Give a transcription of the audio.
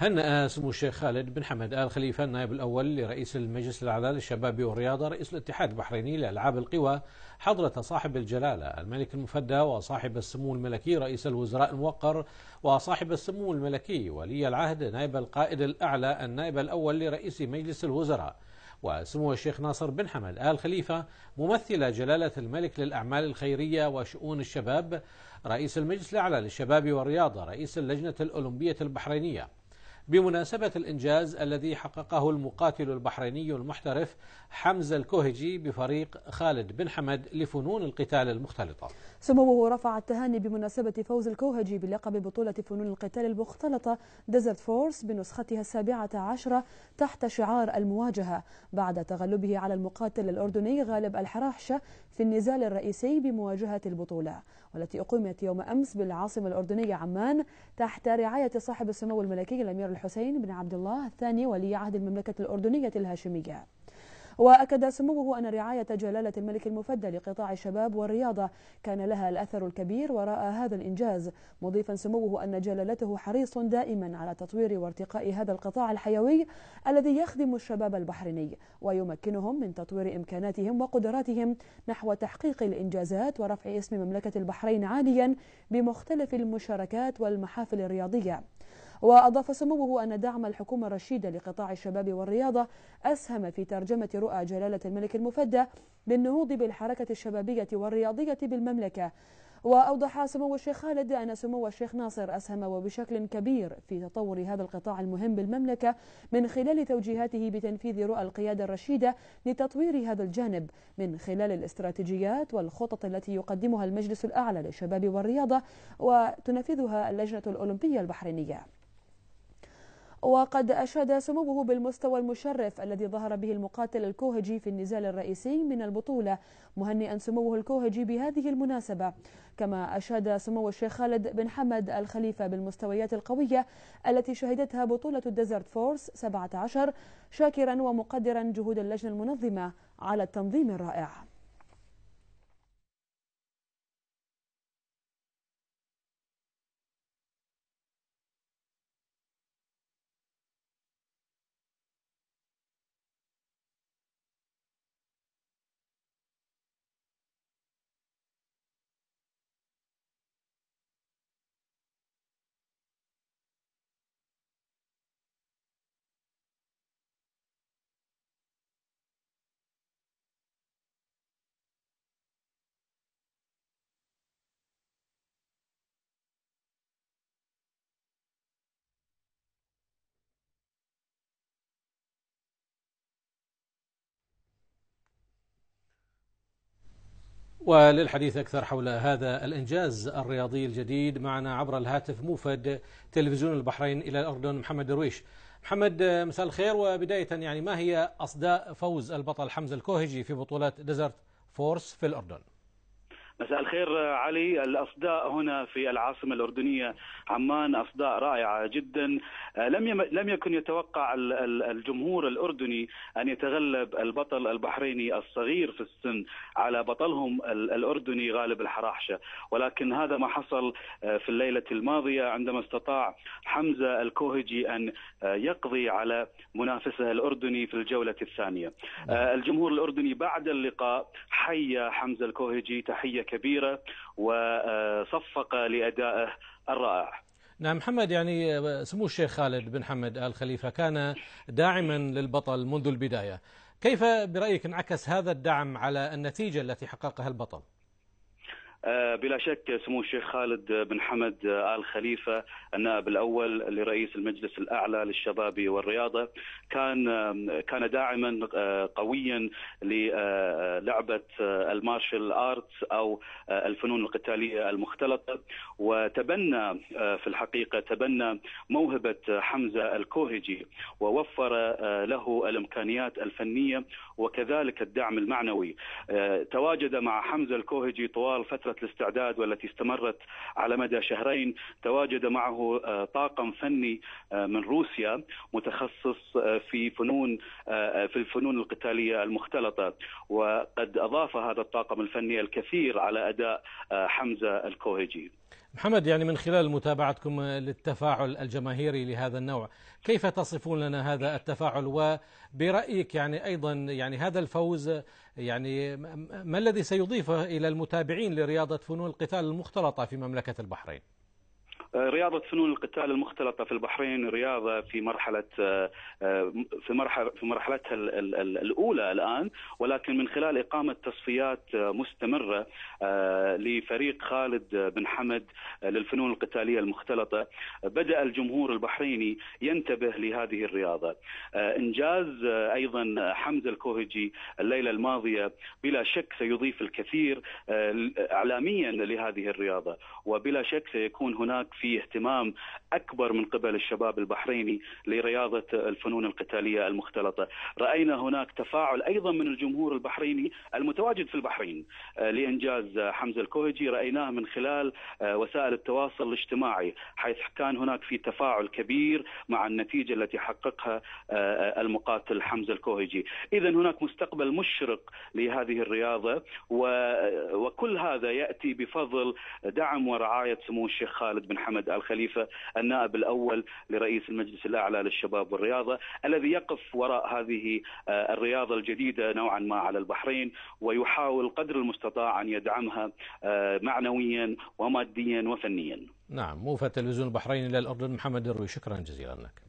هنأ آه، سمو الشيخ خالد بن حمد آل خليفة النائب الأول لرئيس المجلس الأعلى للشباب والرياضة رئيس الاتحاد البحريني لألعاب القوى حضرة صاحب الجلالة الملك المفدى وصاحب السمو الملكي رئيس الوزراء الموقر وصاحب السمو الملكي ولي العهد نائب القائد الأعلى النائب الأول لرئيس مجلس الوزراء وسمو الشيخ ناصر بن حمد آل خليفة ممثل جلالة الملك للأعمال الخيرية وشؤون الشباب رئيس المجلس الأعلى للشباب والرياضة رئيس اللجنة الأولمبية البحرينية بمناسبة الإنجاز الذي حققه المقاتل البحريني المحترف حمزة الكوهجي بفريق خالد بن حمد لفنون القتال المختلطة سموه رفع التهاني بمناسبة فوز الكوهجي بلقب بطولة فنون القتال المختلطة ديزرت فورس بنسختها السابعة عشرة تحت شعار المواجهة بعد تغلبه على المقاتل الأردني غالب الحراحشة في النزال الرئيسي بمواجهة البطولة والتي أقيمت يوم أمس بالعاصمة الأردنية عمان تحت رعاية صاحب السمو الملكي الأمير الحسين بن عبد الله الثاني ولي عهد المملكة الأردنية الهاشمية وأكد سموه أن رعاية جلالة الملك المفدى لقطاع الشباب والرياضة كان لها الأثر الكبير وراء هذا الإنجاز مضيفا سموه أن جلالته حريص دائما على تطوير وارتقاء هذا القطاع الحيوي الذي يخدم الشباب البحريني ويمكنهم من تطوير إمكاناتهم وقدراتهم نحو تحقيق الإنجازات ورفع اسم مملكة البحرين عاليا بمختلف المشاركات والمحافل الرياضية وأضاف سموه أن دعم الحكومة الرشيدة لقطاع الشباب والرياضة أسهم في ترجمة رؤى جلالة الملك المفدى بالنهوض بالحركة الشبابية والرياضية بالمملكة وأوضح سمو الشيخ خالد أن سمو الشيخ ناصر أسهم وبشكل كبير في تطور هذا القطاع المهم بالمملكة من خلال توجيهاته بتنفيذ رؤى القيادة الرشيدة لتطوير هذا الجانب من خلال الاستراتيجيات والخطط التي يقدمها المجلس الأعلى للشباب والرياضة وتنفذها اللجنة الأولمبية البحرينية وقد أشاد سموه بالمستوى المشرف الذي ظهر به المقاتل الكوهجي في النزال الرئيسي من البطولة مهنئا سموه الكوهجي بهذه المناسبة كما أشاد سمو الشيخ خالد بن حمد الخليفة بالمستويات القوية التي شهدتها بطولة الديزرت فورس 17 شاكرا ومقدرا جهود اللجنة المنظمة على التنظيم الرائع وللحديث أكثر حول هذا الإنجاز الرياضي الجديد معنا عبر الهاتف موفد تلفزيون البحرين إلى الأردن محمد درويش محمد مساء الخير وبداية يعني ما هي أصداء فوز البطل حمزة الكوهجي في بطولة ديزرت فورس في الأردن مساء الخير علي الاصداء هنا في العاصمه الاردنيه عمان اصداء رائعه جدا لم لم يكن يتوقع الجمهور الاردني ان يتغلب البطل البحريني الصغير في السن على بطلهم الاردني غالب الحراحشه ولكن هذا ما حصل آه، في الليله الماضيه عندما استطاع حمزه الكوهجي ان آه، يقضي على منافسه الاردني في الجوله الثانيه آه، الجمهور الاردني بعد اللقاء حيا حمزه الكوهجي تحيه كبيرة وصفق لأدائه الرائع نعم محمد يعني آه، سمو الشيخ خالد بن حمد آل خليفة كان داعما للبطل منذ البداية كيف برأيك انعكس هذا الدعم على النتيجة التي حققها البطل؟ آه، بلا شك سمو الشيخ خالد بن حمد آه، آل خليفة النائب الأول لرئيس المجلس الأعلى للشباب والرياضة كان آه، كان داعما قويا للعبة المارشال آرتس أو الفنون القتالية المختلطة وتبنى في الحقيقة تبنى موهبة حمزة الكوهجي ووفر له الإمكانيات الفنية وكذلك الدعم المعنوي تواجد مع حمزة الكوهجي طوال فترة فترة الاستعداد والتي استمرت على مدى شهرين تواجد معه آه، طاقم فني آه، من روسيا متخصص آه، في فنون في الفنون القتالية المختلطة وقد أضاف هذا الطاقم الفني الكثير على أداء حمزة الكوهجي محمد يعني من خلال متابعتكم للتفاعل الجماهيري لهذا النوع كيف تصفون لنا هذا التفاعل وبرأيك يعني أيضا يعني هذا الفوز يعني ما الذي سيضيفه إلى المتابعين لرياضة فنون القتال المختلطة في مملكة البحرين آه، رياضة فنون القتال المختلطة في البحرين رياضة في مرحلة آه، آه، في مرحلة في مرحلتها الأولى الآن ولكن من خلال إقامة تصفيات مستمرة لفريق خالد بن حمد للفنون القتالية المختلطة بدأ الجمهور البحريني ينتبه لهذه الرياضة إنجاز أيضا حمزة الكوهجي الليلة الماضية بلا شك سيضيف الكثير إعلاميا لهذه الرياضة وبلا شك سيكون هناك في اهتمام اكبر من قبل الشباب البحريني لرياضه الفنون القتاليه المختلطه، راينا هناك تفاعل ايضا من الجمهور البحريني المتواجد في البحرين آه، لانجاز حمزه الكوهجي رايناه من خلال آه، وسائل التواصل الاجتماعي حيث كان هناك في تفاعل كبير مع النتيجه التي حققها آه، المقاتل حمزه الكوهجي، اذا هناك مستقبل مشرق لهذه الرياضه وكل هذا ياتي بفضل دعم ورعايه سمو الشيخ خالد بن حمد الخليفة النائب الأول لرئيس المجلس الأعلى للشباب والرياضة الذي يقف وراء هذه آه، الرياضة الجديدة نوعا ما على البحرين ويحاول قدر المستطاع أن يدعمها آه، معنويا وماديا وفنيا نعم موفى تلفزيون البحرين إلى الأردن محمد الروي شكرا جزيلا لك